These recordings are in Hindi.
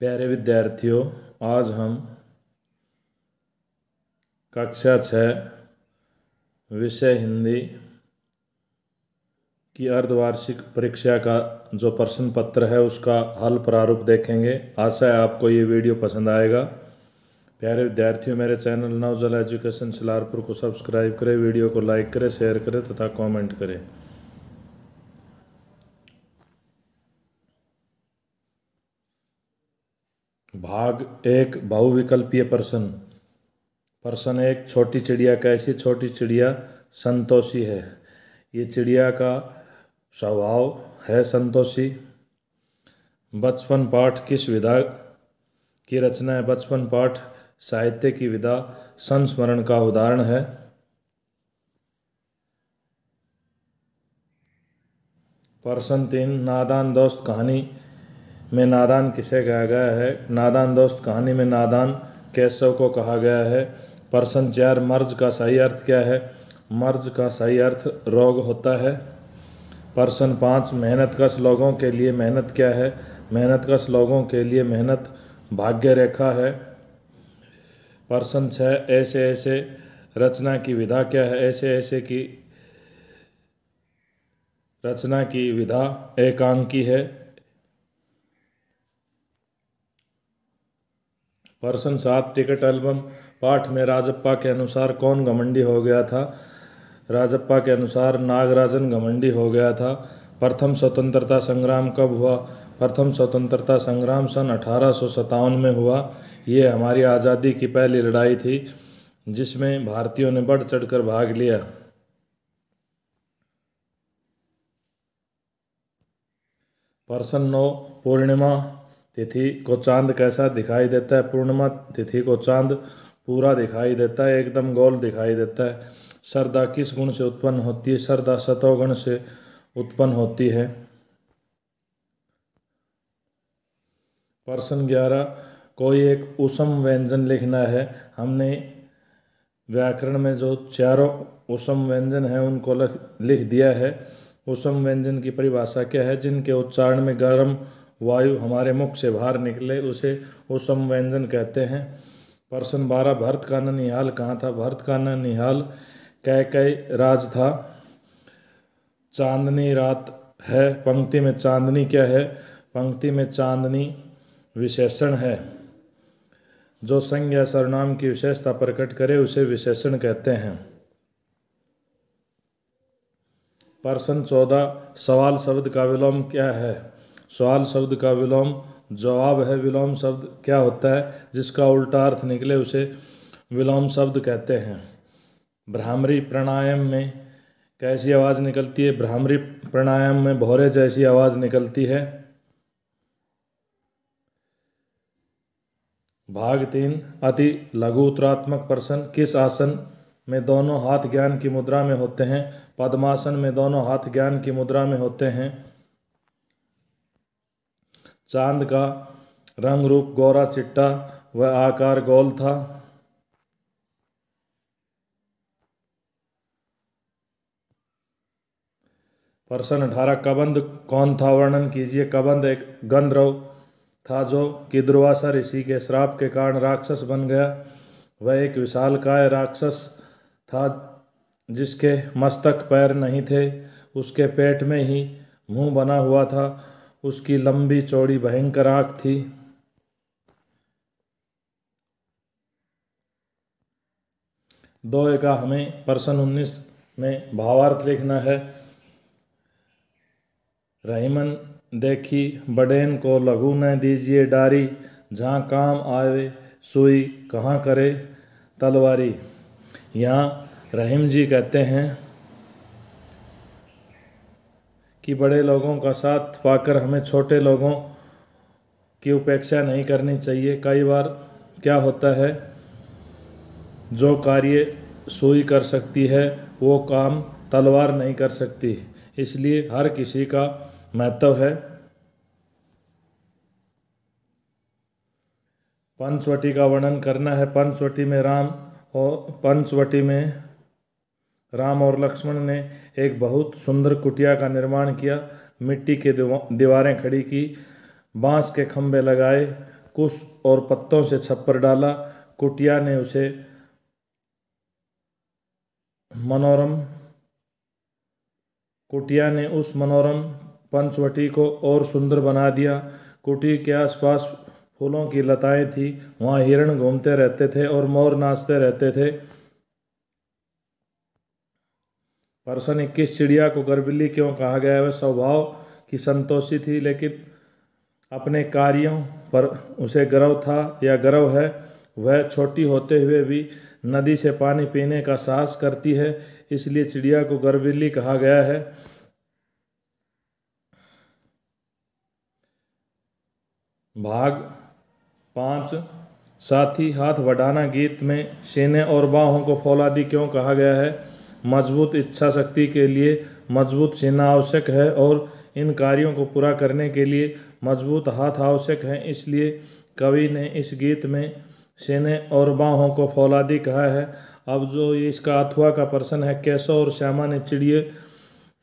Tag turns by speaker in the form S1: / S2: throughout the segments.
S1: प्यारे विद्यार्थियों आज हम कक्षा छ विषय हिंदी की अर्धवार्षिक परीक्षा का जो प्रश्न पत्र है उसका हल प्रारूप देखेंगे आशा है आपको ये वीडियो पसंद आएगा प्यारे विद्यार्थियों मेरे चैनल नवजल एजुकेशन सिलारपुर को सब्सक्राइब करें वीडियो को लाइक करें शेयर करें तथा कमेंट करें भाग एक बहुविकल्पीय प्रश्न प्रश्न एक छोटी चिड़िया कैसी छोटी चिड़िया संतोषी है ये चिड़िया का स्वभाव है संतोषी बचपन पाठ किस विधा की रचना है बचपन पाठ साहित्य की विधा संस्मरण का उदाहरण है प्रश्न तीन नादान दोस्त कहानी में नादान किसे कहा गया है नादान दोस्त कहानी में नादान कैसव को कहा गया है पर्सन चेयर मर्ज का सही अर्थ क्या है मर्ज का सही अर्थ रोग होता है पर्सन पाँच मेहनत कश लोगों के लिए मेहनत क्या है मेहनत कश लोगों के लिए मेहनत भाग्य रेखा है पर्सन छः ऐसे ऐसे रचना की विधा क्या है ऐसे ऐसे की रचना की विधा एकांकी है पर्सन सात टिकट एल्बम पाठ में राजप्पा के अनुसार कौन घमंडी हो गया था राजप्पा के अनुसार नागराजन घमंडी हो गया था प्रथम स्वतंत्रता संग्राम कब हुआ प्रथम स्वतंत्रता संग्राम सन अठारह में हुआ ये हमारी आज़ादी की पहली लड़ाई थी जिसमें भारतीयों ने बढ़ चढ़कर भाग लिया पर्सन नौ पूर्णिमा तिथि को चांद कैसा दिखाई देता है पूर्णिमा तिथि को चांद पूरा दिखाई देता है एकदम गोल दिखाई देता है श्रद्धा किस गुण से उत्पन्न होती है श्रद्धा सतोगुण से उत्पन्न होती है प्रश्न ग्यारह कोई एक उषम व्यंजन लिखना है हमने व्याकरण में जो चारों उषम व्यंजन हैं उनको लिख दिया है उषम व्यंजन की परिभाषा क्या है जिनके उच्चारण में गर्म वायु हमारे मुख से बाहर निकले उसे उसम व्यंजन कहते हैं प्रश्न बारह भरत न निहाल कहाँ था भरत न निहाल कह कह राज था चांदनी रात है पंक्ति में चांदनी क्या है पंक्ति में चांदनी विशेषण है जो संज्ञा सरनाम सर्वनाम की विशेषता प्रकट करे उसे विशेषण कहते हैं पर्सन चौदह सवाल शब्द का विलोम क्या है सवाल शब्द का विलोम जवाब है विलोम शब्द क्या होता है जिसका उल्टा अर्थ निकले उसे विलोम शब्द कहते हैं भ्रामरी प्राणायाम में कैसी आवाज़ निकलती है भ्रामरी प्राणायाम में भौरे जैसी आवाज़ निकलती है भाग तीन अति लघु उत्तरात्मक प्रश्न किस आसन में दोनों हाथ ज्ञान की मुद्रा में होते हैं पद्मासन में दोनों हाथ ज्ञान की मुद्रा में होते हैं चांद का रंग रूप गौरा चिट्टा व आकार गोल था प्रश्न अठारह कबंध कौन था वर्णन कीजिए कबंध एक गंधर्व था जो कि दुर्वासा ऋषि के श्राप के कारण राक्षस बन गया वह एक विशाल काय राक्षस था जिसके मस्तक पैर नहीं थे उसके पेट में ही मुंह बना हुआ था उसकी लंबी चौड़ी भयंकर आंख थी दो का हमें पर्सन उन्नीस में भावार्थ लिखना है रहीमन देखी बडेन को लघु न दीजिए डारी जहाँ काम आवे सुई कहाँ करे तलवारी यहाँ रहीम जी कहते हैं कि बड़े लोगों का साथ पाकर हमें छोटे लोगों की उपेक्षा नहीं करनी चाहिए कई बार क्या होता है जो कार्य सुई कर सकती है वो काम तलवार नहीं कर सकती इसलिए हर किसी का महत्व है पंचवटी का वर्णन करना है पंचवटी में राम और पंचवटी में राम और लक्ष्मण ने एक बहुत सुंदर कुटिया का निर्माण किया मिट्टी के दीवारें खड़ी की बांस के खम्भे लगाए कुश और पत्तों से छप्पर डाला कुटिया ने उसे मनोरम कुटिया ने उस मनोरम पंचवटी को और सुंदर बना दिया कुटी के आसपास फूलों की लताएं थी वहाँ हिरण घूमते रहते थे और मोर नाचते रहते थे परसन इक्कीस चिड़िया को गर्भिली क्यों कहा गया वह स्वभाव की संतोषी थी लेकिन अपने कार्यों पर उसे गर्व था या गर्व है वह छोटी होते हुए भी नदी से पानी पीने का साहस करती है इसलिए चिड़िया को गर्विली कहा गया है भाग पाँच साथ ही हाथ बढ़ाना गीत में सीने और बाहों को फौलादी क्यों कहा गया है मजबूत इच्छा शक्ति के लिए मजबूत सेना आवश्यक है और इन कार्यों को पूरा करने के लिए मजबूत हाथ आवश्यक हैं इसलिए कवि ने इस गीत में सेने और बाहों को फौलादी कहा है अब जो इसका अथुआ का प्रश्न है कैसो और श्यामा ने चिड़िए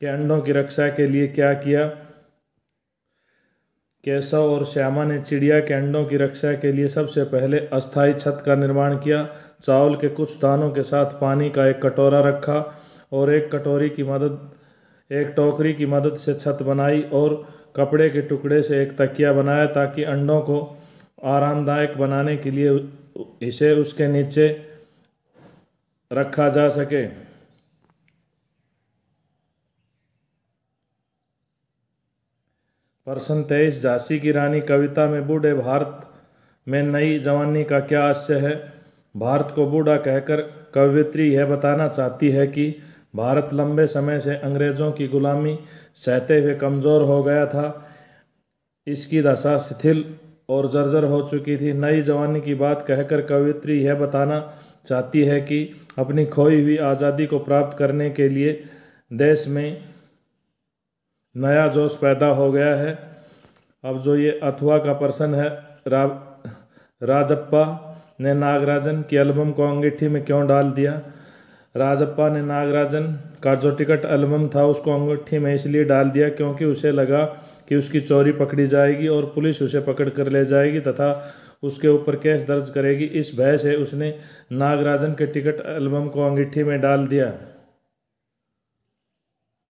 S1: के अंडों की रक्षा के लिए क्या किया केशव और श्यामा ने चिड़िया के अंडों की रक्षा के लिए सबसे पहले अस्थाई छत का निर्माण किया चावल के कुछ दानों के साथ पानी का एक कटोरा रखा और एक कटोरी की मदद एक टोकरी की मदद से छत बनाई और कपड़े के टुकड़े से एक तकिया बनाया ताकि अंडों को आरामदायक बनाने के लिए इसे उसके नीचे रखा जा सके प्रश्न तेईस झांसी की रानी कविता में बूढ़े भारत में नई जवानी का क्या आशय है भारत को बूढ़ा कहकर कवयित्री यह बताना चाहती है कि भारत लंबे समय से अंग्रेज़ों की गुलामी सहते हुए कमज़ोर हो गया था इसकी दशा शिथिल और जर्जर हो चुकी थी नई जवानी की बात कहकर कवयित्री यह बताना चाहती है कि अपनी खोई हुई आज़ादी को प्राप्त करने के लिए देश में नया जोश पैदा हो गया है अब जो ये अथवा का पर्सन है रा राजप्पा ने नागराजन की एल्बम को अंगीठी में क्यों डाल दिया राजप्पा ने नागराजन का जो टिकट एल्बम था उसको अंगूठी में इसलिए डाल दिया क्योंकि उसे लगा कि उसकी चोरी पकड़ी जाएगी और पुलिस उसे पकड़ कर ले जाएगी तथा उसके ऊपर केस दर्ज करेगी इस भय से उसने नागराजन के टिकट एल्बम को अंगीठी में डाल दिया